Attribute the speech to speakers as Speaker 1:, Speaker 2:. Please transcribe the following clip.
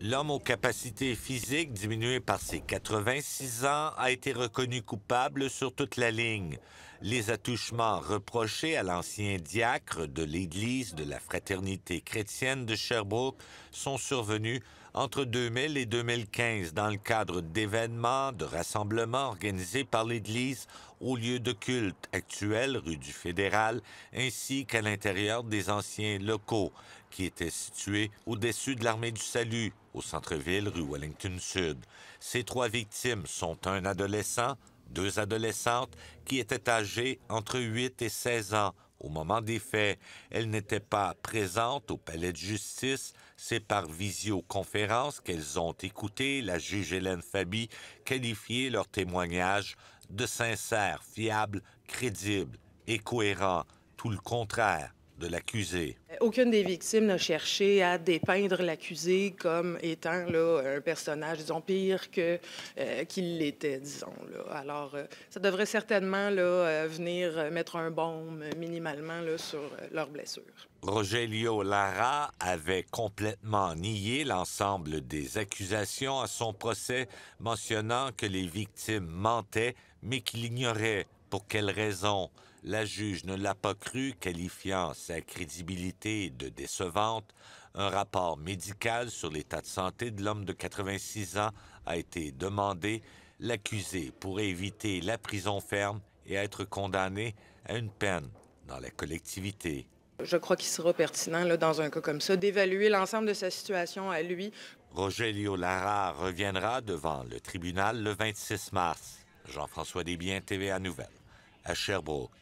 Speaker 1: L'homme aux capacités physiques diminuées par ses 86 ans a été reconnu coupable sur toute la ligne. Les attouchements reprochés à l'ancien diacre de l'Église de la Fraternité chrétienne de Sherbrooke sont survenus entre 2000 et 2015 dans le cadre d'événements, de rassemblements organisés par l'Église au lieu de culte actuel, rue du Fédéral, ainsi qu'à l'intérieur des anciens locaux, qui étaient situés au-dessus de l'Armée du Salut, au centre-ville, rue Wellington-Sud. Ces trois victimes sont un adolescent, deux adolescentes qui étaient âgées entre 8 et 16 ans, au moment des faits, elles n'étaient pas présentes au palais de justice. C'est par visioconférence qu'elles ont écouté la juge Hélène Fabi qualifier leur témoignage de sincère, fiable, crédible et cohérent, tout le contraire de l'accusé
Speaker 2: aucune des victimes n'a cherché à dépeindre l'accusé comme étant un personnage, disons, pire que euh, qu'il l'était, disons. Alors, euh, ça devrait certainement euh, venir mettre un bon minimalement sur leurs blessures.
Speaker 1: Rogelio Lara avait complètement nié l'ensemble des accusations à son procès, mentionnant que les victimes mentaient, mais qu'il ignorait pour quelle raison la juge ne l'a pas cru, qualifiant sa crédibilité de décevante, un rapport médical sur l'état de santé de l'homme de 86 ans a été demandé. L'accusé pourrait éviter la prison ferme et être condamné à une peine dans la collectivité.
Speaker 2: Je crois qu'il sera pertinent, dans un cas comme ça, d'évaluer l'ensemble de sa situation à lui.
Speaker 1: Rogelio Lara reviendra devant le tribunal le 26 mars. Jean-François Desbiens, TVA Nouvelle à Sherbrooke.